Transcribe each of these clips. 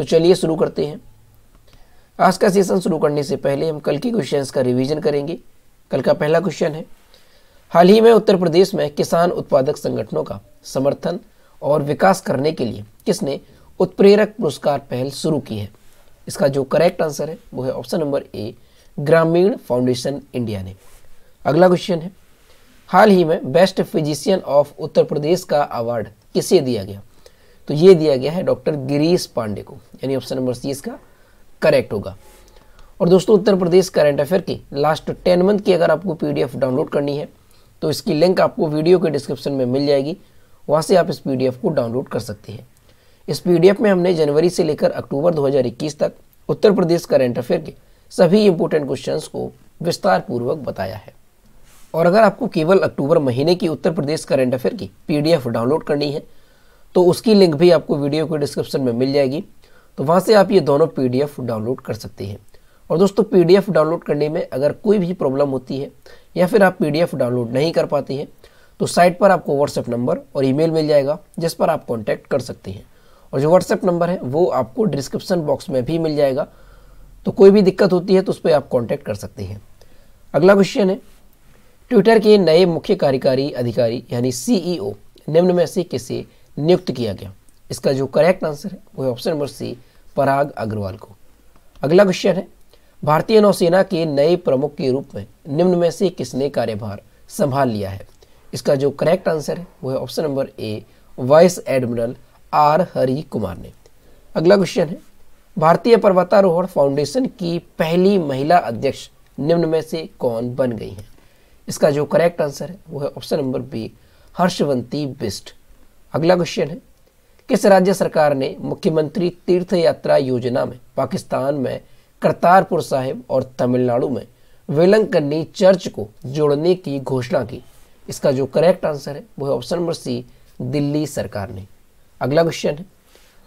तो चलिए शुरू करते हैं आज का सेशन शुरू करने से पहले हम कल के क्वेश्चंस का रिवीजन करेंगे कल का पहला क्वेश्चन है हाल ही में उत्तर प्रदेश में किसान उत्पादक संगठनों का समर्थन और विकास करने के लिए किसने उत्प्रेरक पुरस्कार पहल शुरू की है इसका जो करेक्ट आंसर है वो है ऑप्शन नंबर ए ग्रामीण फाउंडेशन इंडिया ने अगला क्वेश्चन है हाल ही में best physician of Uttar Pradesh का अवार्ड किसे दिया गया तो ये दिया गया है डॉक्टर गिरीश पांडे को यानी ऑप्शन नंबर सी इसका करेक्ट होगा और दोस्तों उत्तर प्रदेश करंट अफेयर की लास्ट टेन मंथ की अगर आपको पी डाउनलोड करनी है तो इसकी लिंक आपको वीडियो के डिस्क्रिप्शन में मिल जाएगी वहाँ से आप इस पी को डाउनलोड कर सकते हैं इस पी में हमने जनवरी से लेकर अक्टूबर दो तक उत्तर प्रदेश करंट अफेयर के सभी इंपोर्टेंट क्वेश्चंस को विस्तार पूर्वक बताया है और अगर आपको केवल अक्टूबर महीने की उत्तर प्रदेश करंट अफेयर की पीडीएफ डाउनलोड करनी है तो उसकी लिंक भी आपको वीडियो के डिस्क्रिप्शन में मिल जाएगी तो वहाँ से आप ये दोनों पी डाउनलोड कर सकते हैं और दोस्तों पी डाउनलोड करने में अगर कोई भी प्रॉब्लम होती है या फिर आप पी डाउनलोड नहीं कर पाते हैं तो साइट पर आपको व्हाट्सएप नंबर और ईमेल मिल जाएगा जिस पर आप कॉन्टैक्ट कर सकते हैं और जो व्हाट्सएप नंबर है वो आपको डिस्क्रिप्सन बॉक्स में भी मिल जाएगा तो कोई भी दिक्कत होती है तो उस पर आप कॉन्टैक्ट कर सकते हैं अगला क्वेश्चन है ट्विटर के नए मुख्य कार्यकारी अधिकारी यानी सीईओ e निम्न में से किसे नियुक्त किया गया इसका जो करेक्ट आंसर है वो option number C Parag Agrawal को अगला क्वेश्चन है भारतीय नौसेना के नए प्रमुख के रूप में निम्न में से किसने कार्यभार संभाल लिया है इसका जो करेक्ट आंसर है वो है option number A vice admiral R Hari Kumar ने अगला क्वेश्चन है भारतीय पर्वतारोहण फाउंडेशन की पहली महिला अध्यक्ष निम्न में से कौन बन गई हैं इसका जो करेक्ट आंसर है वो है option number B Harshwanti Bisht अगला क्वेश्चन है किस राज्य सरकार ने मुख्यमंत्री तीर्थ यात्रा योजना में पाकिस्तान में करतारपुर साहिब और तमिलनाडु में वेलंकन्नी चर्च को जोड़ने की घोषणा की इसका जो करेक्ट आंसर है वह ऑप्शन नंबर सी दिल्ली सरकार ने अगला क्वेश्चन है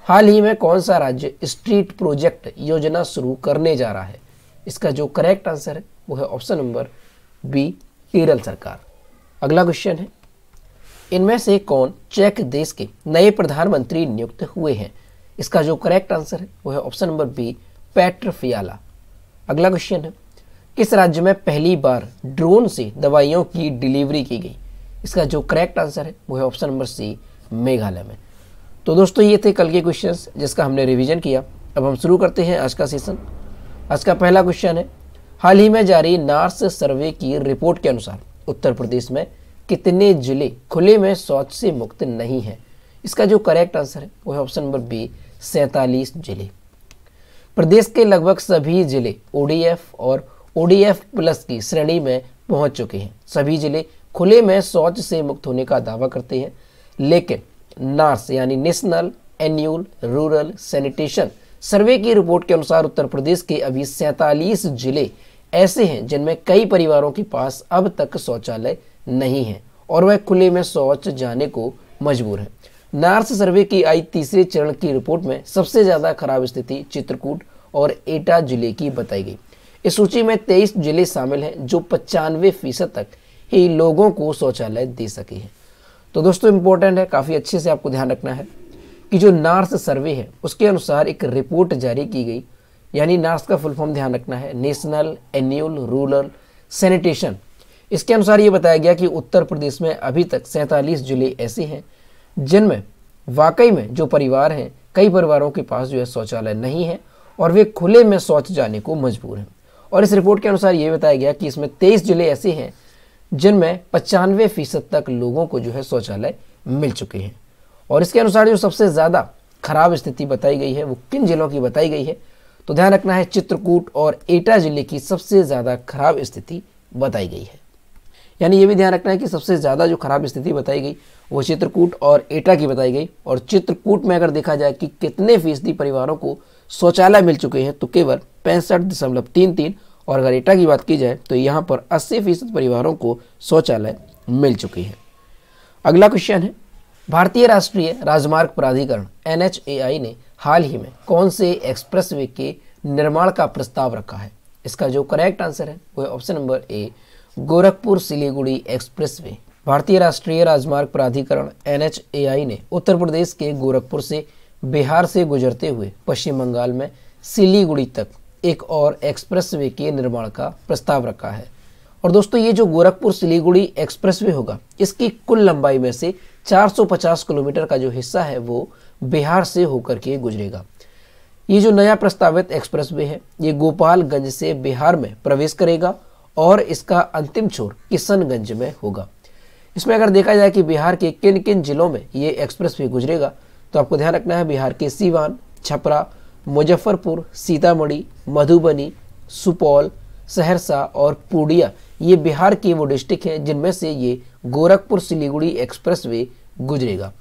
हाल ही में कौन सा राज्य स्ट्रीट प्रोजेक्ट योजना शुरू करने जा रहा है इसका जो करेक्ट आंसर है वो है ऑप्शन नंबर बी केरल सरकार अगला क्वेश्चन है इनमें से कौन चेक देश के नए प्रधानमंत्री नियुक्त हुए हैं इसका जो करेक्ट आंसर है वो है option number B Petr Fiala अगला क्वेश्चन है किस राज्य में पहली बार ड्रोन से दवाइयों की डिलीवरी की गई इसका जो करेक्ट आंसर है वो है ऑप्शन नंबर सी मेघालय में तो दोस्तों ये थे कल के क्वेश्चंस जिसका हमने रिवीजन किया अब हम शुरू करते हैं आज का सेशन आज का पहला क्वेश्चन है हाल ही में जारी नार्स सर्वे की रिपोर्ट के अनुसार उत्तर प्रदेश में कितने जिले खुले में शौच से मुक्त नहीं है इसका जो करेक्ट आंसर है वो है ऑप्शन नंबर बी सैतालीस जिले प्रदेश के लगभग सभी जिले ओडीएफ और ओडीएफ प्लस की श्रेणी में पहुंच चुके हैं सभी जिले खुले में शौच से मुक्त होने का दावा करते हैं लेकिन नार्स यानी national annual rural sanitation survey की रिपोर्ट के अनुसार उत्तर प्रदेश के अभी सैंतालीस जिले ऐसे हैं जिनमें कई परिवारों के पास अब तक शौचालय नहीं है और वह खुले में शौच जाने को मजबूर है नार्स सर्वे की आई तीसरे चरण की रिपोर्ट में सबसे ज़्यादा खराब स्थिति चित्रकूट और एटा जिले की बताई गई इस सूची में तेईस जिले शामिल हैं जो पचानवे फीसद तक ही लोगों को शौचालय दे सके हैं तो दोस्तों इम्पोर्टेंट है काफ़ी अच्छे से आपको ध्यान रखना है कि जो नार्स सर्वे है उसके अनुसार एक रिपोर्ट जारी की गई यानी नार्स का फुल फॉर्म ध्यान रखना है नेशनल एनुअल रूरल सैनिटेशन इसके अनुसार ये बताया गया कि उत्तर प्रदेश में अभी तक सैंतालीस जिले ऐसे हैं जिनमें वाकई में जो परिवार हैं कई परिवारों के पास जो है शौचालय नहीं है और वे खुले में शौच जाने को मजबूर हैं और इस रिपोर्ट के अनुसार ये बताया गया कि इसमें तेईस जिले ऐसे हैं जिनमें पचानवे फीसद तक लोगों को जो है शौचालय मिल चुके हैं और इसके अनुसार जो सबसे ज़्यादा खराब स्थिति बताई गई है वो किन जिलों की बताई गई है तो ध्यान रखना है चित्रकूट और एटा जिले की सबसे ज़्यादा खराब स्थिति बताई गई है यानी ये भी ध्यान रखना है कि सबसे ज़्यादा जो खराब स्थिति बताई गई वो चित्रकूट और एटा की बताई गई और चित्रकूट में अगर देखा जाए कि कितने फीसदी परिवारों को शौचालय मिल चुके हैं तो केवल पैंसठ दशमलव तीन तीन और अगर एटा की बात की जाए तो यहाँ पर अस्सी फीसद परिवारों को शौचालय मिल चुके हैं अगला क्वेश्चन है भारतीय राष्ट्रीय राजमार्ग प्राधिकरण एन ने हाल ही में कौन से एक्सप्रेस के निर्माण का प्रस्ताव रखा है इसका जो करेक्ट आंसर है वह option number A Gorakhpur Siliguri expressway भारतीय राष्ट्रीय राजमार्ग प्राधिकरण एन ने उत्तर प्रदेश के गोरखपुर से बिहार से गुजरते हुए पश्चिम बंगाल में सिलीगुड़ी तक एक और एक्सप्रेस वे के निर्माण का प्रस्ताव रखा है और दोस्तों ये जो गोरखपुर सिलीगुड़ी एक्सप्रेस वे होगा इसकी कुल लंबाई में से 450 किलोमीटर का जो हिस्सा है वो बिहार से होकर के गुजरेगा ये जो नया प्रस्तावित एक्सप्रेस वे है ये गोपालगंज से बिहार में प्रवेश करेगा और इसका अंतिम छोर किशनगंज में होगा इसमें अगर देखा जाए कि बिहार के किन किन जिलों में ये एक्सप्रेस वे गुजरेगा तो आपको ध्यान रखना है बिहार के सीवान छपरा मुजफ्फरपुर सीतामढ़ी मधुबनी सुपौल सहरसा और पूर्णिया ये बिहार के वो डिस्ट्रिक्ट हैं जिनमें से ये गोरखपुर सिलीगुड़ी एक्सप्रेस वे गुजरेगा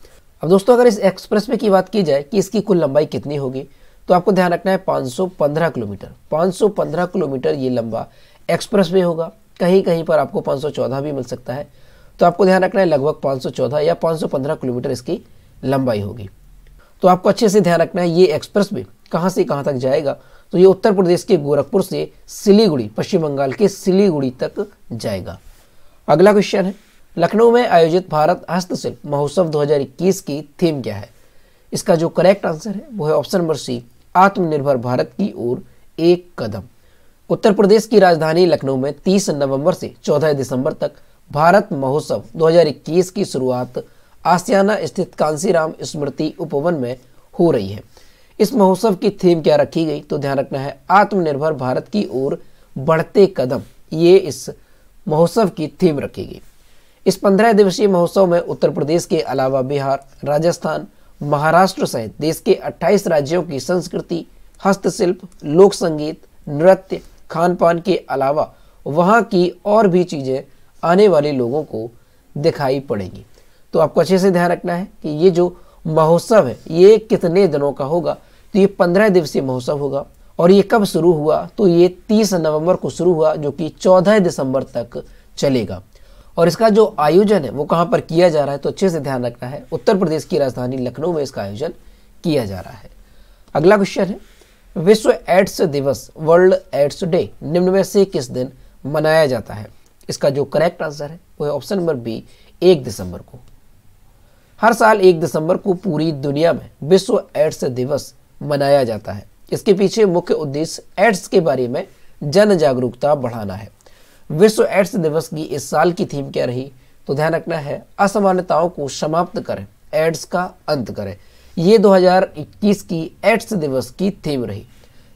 अब दोस्तों अगर इस एक्सप्रेस वे की बात की जाए कि इसकी कुल लंबाई कितनी होगी तो आपको ध्यान रखना है 515 किलोमीटर 515 किलोमीटर ये लंबा एक्सप्रेस वे होगा कहीं कहीं पर आपको 514 भी मिल सकता है तो आपको ध्यान रखना है लगभग 514 या 515 किलोमीटर इसकी लंबाई होगी तो आपको अच्छे से ध्यान रखना है ये एक्सप्रेस वे कहाँ से कहाँ तक जाएगा तो ये उत्तर प्रदेश के गोरखपुर से सिलीगुड़ी पश्चिम बंगाल के सिलीगुड़ी तक जाएगा अगला क्वेश्चन है लखनऊ में आयोजित भारत हस्तशिल्प महोत्सव 2021 की थीम क्या है इसका जो करेक्ट आंसर है वो है ऑप्शन नंबर सी आत्मनिर्भर भारत की ओर एक कदम उत्तर प्रदेश की राजधानी लखनऊ में 30 नवंबर से 14 दिसंबर तक भारत महोत्सव 2021 की शुरुआत आसियाना स्थित कांसीराम स्मृति उपवन में हो रही है इस महोत्सव की थीम क्या रखी गई तो ध्यान रखना है आत्मनिर्भर भारत की ओर बढ़ते कदम ये इस महोत्सव की थीम रखी गई इस पंद्रह दिवसीय महोत्सव में उत्तर प्रदेश के अलावा बिहार राजस्थान महाराष्ट्र सहित देश के 28 राज्यों की संस्कृति हस्तशिल्प लोक संगीत नृत्य खान पान के अलावा वहाँ की और भी चीज़ें आने वाले लोगों को दिखाई पड़ेंगी तो आपको अच्छे से ध्यान रखना है कि ये जो महोत्सव है ये कितने दिनों का होगा तो ये पंद्रह दिवसीय महोत्सव होगा और ये कब शुरू हुआ तो ये तीस नवंबर को शुरू हुआ जो कि चौदह दिसंबर तक चलेगा और इसका जो आयोजन है वो कहाँ पर किया जा रहा है तो अच्छे से ध्यान रखना है उत्तर प्रदेश की राजधानी लखनऊ में इसका आयोजन किया जा रहा है अगला क्वेश्चन है विश्व एड्स दिवस वर्ल्ड एड्स डे निम्न में से किस दिन मनाया जाता है इसका जो करेक्ट आंसर है वो है ऑप्शन नंबर बी एक दिसंबर को हर साल एक दिसंबर को पूरी दुनिया में विश्व एड्स दिवस मनाया जाता है इसके पीछे मुख्य उद्देश्य एड्स के बारे में जन जागरूकता बढ़ाना है विश्व एड्स दिवस की इस साल की थीम क्या रही तो ध्यान रखना है असमानताओं को समाप्त करें एड्स का अंत करें ये 2021 की एड्स दिवस की थीम रही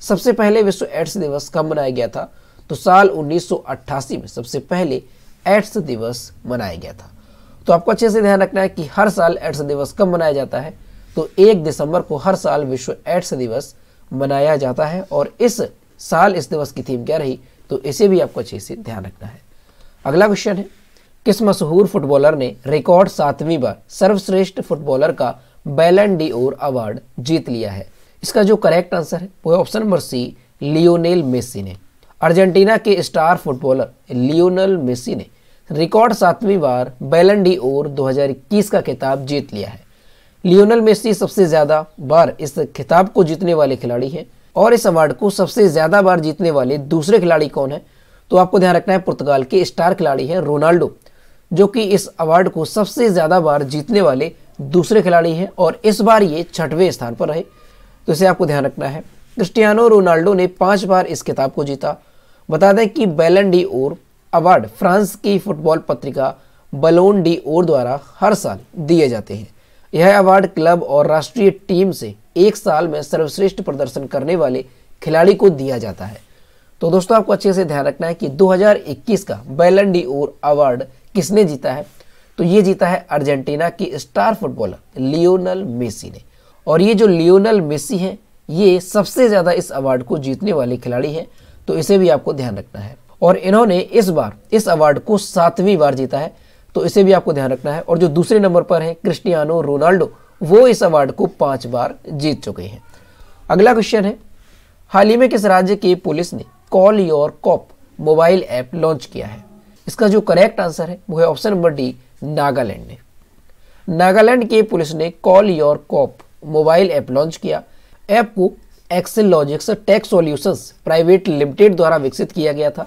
सबसे पहले विश्व एड्स दिवस कब मनाया गया था तो साल 1988 में सबसे पहले एड्स दिवस मनाया गया था तो आपको अच्छे से ध्यान रखना है कि हर साल एड्स दिवस कब मनाया जाता है तो एक दिसंबर को हर साल विश्व एड्स दिवस मनाया जाता है और इस साल इस दिवस की थीम क्या रही तो इसे भी आपको अच्छे से ध्यान रखना है अगला क्वेश्चन है किस मशहूर फुटबॉलर ने रिकॉर्ड सातवीं बार सर्वश्रेष्ठ फुटबॉलर का बैलन डी ओर अवार्ड जीत लिया है इसका जो करेक्ट आंसर है वो option number C Lionel Messi ने अर्जेंटीना के स्टार फुटबॉलर लियोनल मेसी ने रिकॉर्ड सातवीं बार बैलन डी ओर 2021 का खिताब जीत लिया है लियोनल मेसी सबसे ज़्यादा बार इस खिताब को जीतने वाले खिलाड़ी हैं और इस अवार्ड को सबसे ज़्यादा बार जीतने वाले दूसरे खिलाड़ी कौन है तो आपको ध्यान रखना है पुर्तगाल के स्टार खिलाड़ी हैं रोनाल्डो जो कि इस अवार्ड को सबसे ज़्यादा बार जीतने वाले दूसरे खिलाड़ी हैं और इस बार ये छठवें स्थान पर रहे तो इसे आपको ध्यान रखना है क्रिस्टियानो रोनाल्डो ने पांच बार इस किताब को जीता बता दें कि Ballon d'Or award France की फुटबॉल पत्रिका बलोन डी ओर द्वारा हर साल दिए जाते हैं यह अवार्ड क्लब और राष्ट्रीय टीम से एक साल में सर्वश्रेष्ठ प्रदर्शन करने वाले खिलाड़ी को दिया जाता है तो दोस्तों आपको अच्छे से ध्यान रखना है कि 2021 का बैलन डी ओर अवार्ड किसने जीता है तो ये जीता है अर्जेंटीना की स्टार फुटबॉलर लियोनल मेसी ने और ये जो लियोनल मेसी हैं ये सबसे ज़्यादा इस अवार्ड को जीतने वाले खिलाड़ी हैं तो इसे भी आपको ध्यान रखना है और इन्होंने इस बार इस अवार्ड को सातवीं बार जीता है तो इसे भी आपको ध्यान रखना है और जो दूसरे नंबर पर है क्रिस्टियानो रोनाल्डो वो इस अवार्ड को पाँच बार जीत चुके हैं अगला क्वेश्चन है हाल ही में किस राज्य की पुलिस ने call your cop mobile app launch किया है इसका जो करेक्ट आंसर है वो है ऑप्शन नंबर डी नागालैंड ने नागालैंड की पुलिस ने call your cop mobile app launch किया ऐप को Excel Logics Tax Solutions private limited द्वारा विकसित किया गया था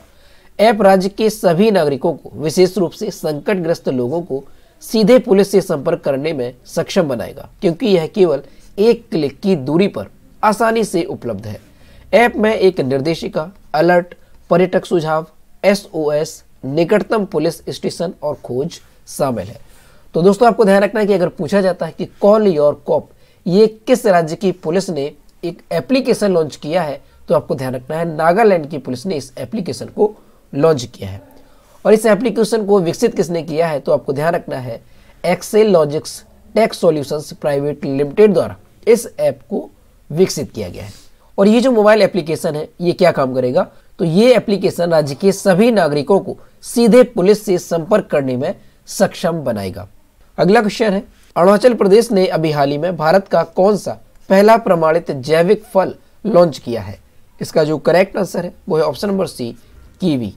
ऐप राज्य के सभी नागरिकों को विशेष रूप से संकटग्रस्त लोगों को सीधे पुलिस से संपर्क करने में सक्षम बनाएगा क्योंकि यह केवल एक क्लिक की दूरी पर आसानी से उपलब्ध है ऐप में एक निर्देशिका अलर्ट पर्यटक सुझाव एसओएस निकटतम पुलिस स्टेशन और खोज शामिल है तो दोस्तों आपको ध्यान रखना है कि अगर पूछा जाता है कि कॉल योर कॉप ये किस राज्य की पुलिस ने एक एप्लीकेशन लॉन्च किया है तो आपको ध्यान रखना है नागालैंड की पुलिस ने इस एप्लीकेशन को लॉन्च किया है और इस एप्लीकेशन को विकसित किसने किया है तो आपको ध्यान रखना है Excel Logics Tax Solutions private limited द्वारा इस ऐप को विकसित किया गया है और ये जो मोबाइल एप्लीकेशन है ये क्या काम करेगा तो ये एप्लीकेशन राज्य के सभी नागरिकों को सीधे पुलिस से संपर्क करने में सक्षम बनाएगा अगला क्वेश्चन है अरुणाचल प्रदेश ने अभी हाल ही में भारत का कौन सा पहला प्रमाणित जैविक फल लॉन्च किया है इसका जो करेक्ट आंसर है वो है ऑप्शन नंबर सी कीवी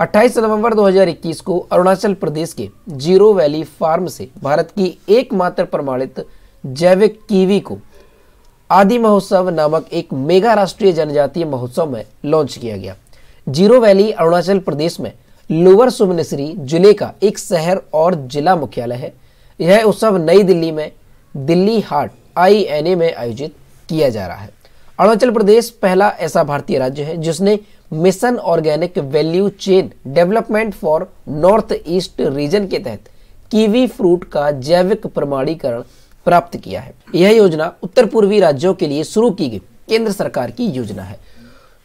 28 नवंबर 2021 को अरुणाचल प्रदेश के जीरो वैली फार्म से भारत की एकमात्र प्रमाणित जैविक कीवी को आदि महोत्सव नामक एक मेगा राष्ट्रीय जनजातीय महोत्सव में लॉन्च किया गया जीरो वैली अरुणाचल प्रदेश में लोअर सुमनसरी जिले का एक शहर और जिला मुख्यालय है यह उत्सव नई दिल्ली में दिल्ली हार्ट आई में आयोजित किया जा रहा है अरुणाचल प्रदेश पहला ऐसा भारतीय राज्य है जिसने mission organic value chain development for north east region के तहत कीवी फ्रूट का जैविक प्रमाणीकरण प्राप्त किया है यह योजना उत्तर पूर्वी राज्यों के लिए शुरू की गई केंद्र सरकार की योजना है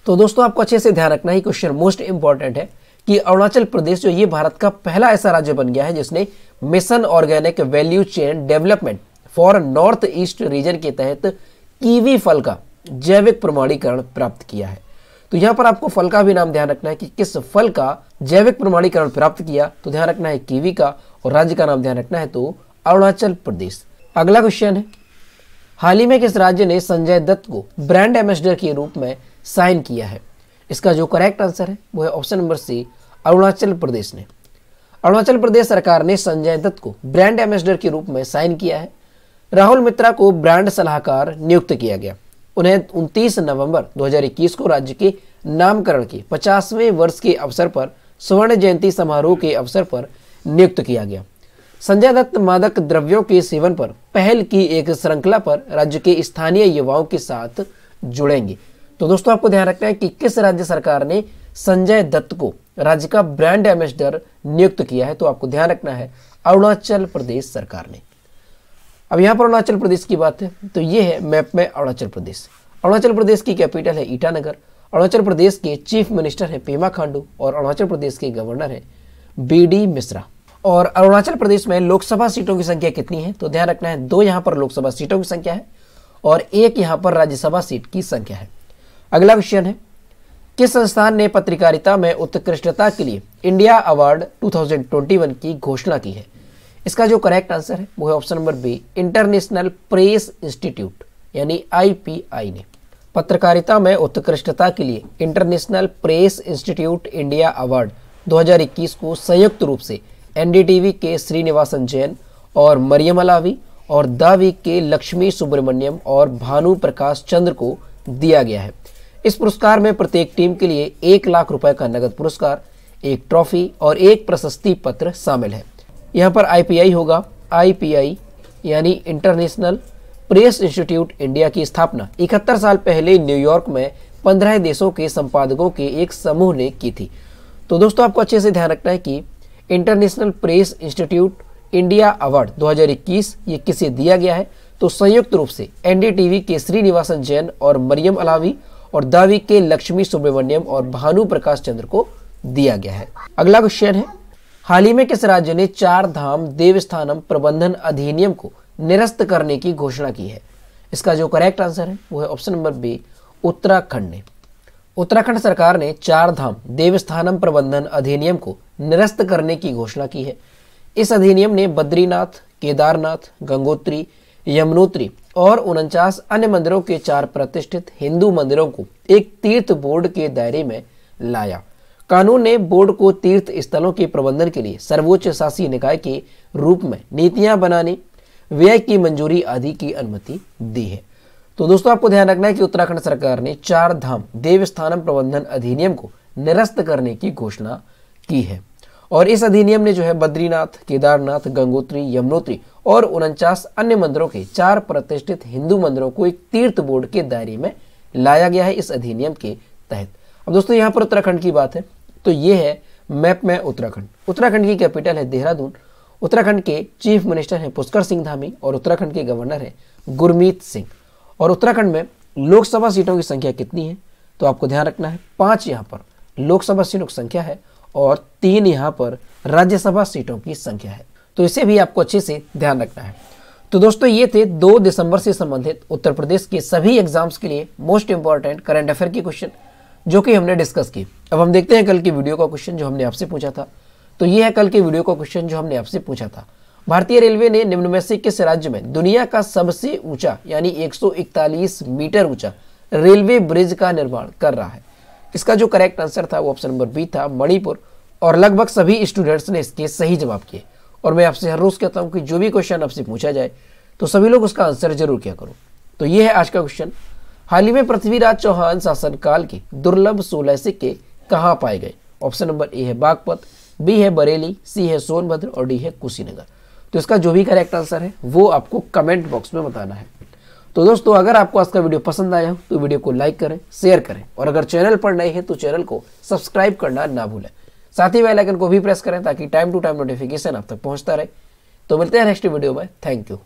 तो दोस्तों आपको अच्छे से ध्यान रखना ही क्वेश्चन मोस्ट इंपॉर्टेंट है कि अरुणाचल प्रदेश जो ये भारत का पहला ऐसा राज्य बन गया है जिसने mission organic value chain development for north east region के तहत कीवी फल का जैविक प्रमाणीकरण प्राप्त किया है तो यहां पर आपको फल का भी नाम ध्यान रखना है कि किस फल का जैविक प्रमाणीकरण प्राप्त किया तो ध्यान रखना है कीवी का और राज्य का नाम ध्यान रखना है तो अरुणाचल प्रदेश अगला क्वेश्चन है हाल ही में किस राज्य ने संजय दत्त को ब्रांड एम्बेसडर के रूप में साइन किया है इसका जो करेक्ट आंसर है वो है option number C Arunachal Pradesh ने अरुणाचल प्रदेश सरकार ने संजय दत्त को ब्रांड एम्बेसडर के रूप में साइन किया है राहुल मित्रा को ब्रांड सलाहकार नियुक्त किया गया उन्हें 29 नवंबर 2021 को राज्य के नामकरण के 50वें वर्ष के अवसर पर स्वर्ण जयंती समारोह के अवसर पर नियुक्त किया गया संजय दत्त मादक द्रव्यों के सेवन पर पहल की एक श्रृंखला पर राज्य के स्थानीय युवाओं के साथ जुड़ेंगे तो दोस्तों आपको ध्यान रखना है कि किस राज्य सरकार ने संजय दत्त को राज्य का ब्रांड एम्बेसडर नियुक्त किया है तो आपको ध्यान रखना है अरुणाचल प्रदेश सरकार ने अब यहां पर अरुणाचल प्रदेश की बात है तो यह है मैप में अरुणाचल प्रदेश अरुणाचल प्रदेश की कैपिटल है ईटानगर अरुणाचल प्रदेश के चीफ मिनिस्टर है पेमा खांडू और अरुणाचल प्रदेश के गवर्नर है बी डी मिश्रा और अरुणाचल प्रदेश में लोकसभा सीटों की संख्या कितनी है तो ध्यान रखना है दो यहाँ पर लोकसभा सीटों की संख्या है और एक यहाँ पर राज्यसभा सीट की संख्या है अगला क्वेश्चन है किस संस्थान ने पत्रकारिता में उत्कृष्टता के लिए इंडिया अवार्ड 2021 की घोषणा की है इसका जो करेक्ट आंसर है वो है option number B International Press Institute यानी आईपीआई ने पत्रकारिता में उत्कृष्टता के लिए International Press Institute India award 2021 को संयुक्त रूप से एनडीटीवी के श्रीनिवासन जैन और मरियम अलावी और दावी के लक्ष्मी सुब्रमण्यम और भानु प्रकाश चंद्र को दिया गया है इस पुरस्कार में प्रत्येक टीम के लिए एक लाख रुपए का नगद पुरस्कार एक ट्रॉफी और एक प्रशस्ति पत्र शामिल है यहाँ पर आईपीआई होगा आईपीआई यानी इंटरनेशनल प्रेस इंस्टीट्यूट इंडिया की स्थापना इकहत्तर साल पहले न्यूयॉर्क में पंद्रह देशों के संपादकों के एक समूह ने की थी तो दोस्तों आपको अच्छे से ध्यान रखना है कि International Press Institute India award 2021 ये किसे दिया गया है तो संयुक्त रूप से एनडीटीवी के श्रीनिवासन जैन और मरियम अलावी और दावी के लक्ष्मी सुब्रमण्यम और भानु प्रकाश चंद्र को दिया गया है अगला क्वेश्चन है हाल ही में किस राज्य ने चार धाम देवस्थानम प्रबंधन अधिनियम को निरस्त करने की घोषणा की है इसका जो करेक्ट आंसर है वो है ऑप्शन नंबर बी उत्तराखंड ने उत्तराखंड सरकार ने चार धाम देवस्थानम प्रबंधन अधिनियम को निरस्त करने की घोषणा की है इस अधिनियम ने बद्रीनाथ केदारनाथ गंगोत्री यमुनोत्री और उनचास अन्य मंदिरों के चार प्रतिष्ठित हिंदू मंदिरों को एक तीर्थ बोर्ड के दायरे में लाया कानून ने बोर्ड को तीर्थ स्थलों के प्रबंधन के लिए सर्वोच्च शासी निकाय के रूप में नीतियां बनाने व्यय की मंजूरी आदि की अनुमति दी है तो दोस्तों आपको ध्यान रखना है कि उत्तराखंड सरकार ने चार धाम देवस्थानम प्रबंधन अधिनियम को निरस्त करने की घोषणा की है और इस अधिनियम ने जो है बद्रीनाथ केदारनाथ गंगोत्री यमुनोत्री और उनचास अन्य मंदिरों के चार प्रतिष्ठित हिंदू मंदिरों को एक तीर्थ बोर्ड के दायरे में लाया गया है इस अधिनियम के तहत अब दोस्तों यहाँ पर उत्तराखंड की बात है तो ये है मैप में उत्तराखंड उत्तराखंड की कैपिटल है देहरादून उत्तराखंड के चीफ मिनिस्टर हैं पुष्कर सिंह धामी और उत्तराखंड के गवर्नर हैं गुरमीत सिंह और उत्तराखंड में लोकसभा सीटों की संख्या कितनी है तो आपको ध्यान रखना है पाँच यहाँ पर लोकसभा सीटों की संख्या है और तीन यहाँ पर राज्यसभा सीटों की संख्या है तो इसे भी आपको अच्छे से ध्यान रखना है तो दोस्तों ये थे दो दिसंबर से संबंधित उत्तर प्रदेश के सभी एग्जाम्स के लिए मोस्ट इंपॉर्टेंट करंट अफेयर के क्वेश्चन जो कि हमने डिस्कस किए अब हम देखते हैं कल की वीडियो का क्वेश्चन जो हमने आपसे पूछा था तो ये है कल के वीडियो का क्वेश्चन जो हमने आपसे पूछा था भारतीय रेलवे ने निम्न में से किस राज्य में दुनिया का सबसे ऊंचा यानी 141 मीटर ऊंचा रेलवे ब्रिज का निर्माण कर रहा है इसका जो करेक्ट आंसर था वो ऑप्शन नंबर बी था मणिपुर और लगभग सभी स्टूडेंट्स ने इसके सही जवाब किए और मैं आपसे हर रोज़ कहता हूँ कि जो भी क्वेश्चन आपसे पूछा जाए तो सभी लोग उसका आंसर जरूर क्या करो तो ये है आज का क्वेश्चन हाल ही में पृथ्वीराज चौहान शासनकाल के दुर्लभ सोलह सिक्के कहाँ पाए गए ऑप्शन नंबर ए है बागपत बी है बरेली सी है सोनभद्र और डी है कुशीनगर तो इसका जो भी करेक्ट आंसर है वो आपको कमेंट बॉक्स में बताना है तो दोस्तों अगर आपको आज का वीडियो पसंद आया हो तो वीडियो को लाइक करें शेयर करें और अगर चैनल पर नए हैं तो चैनल को सब्सक्राइब करना ना भूलें साथ ही बेल आइकन को भी प्रेस करें ताकि टाइम टू टाइम नोटिफिकेशन आप तक पहुंचता रहे तो मिलते हैं नेक्स्ट वीडियो में थैंक यू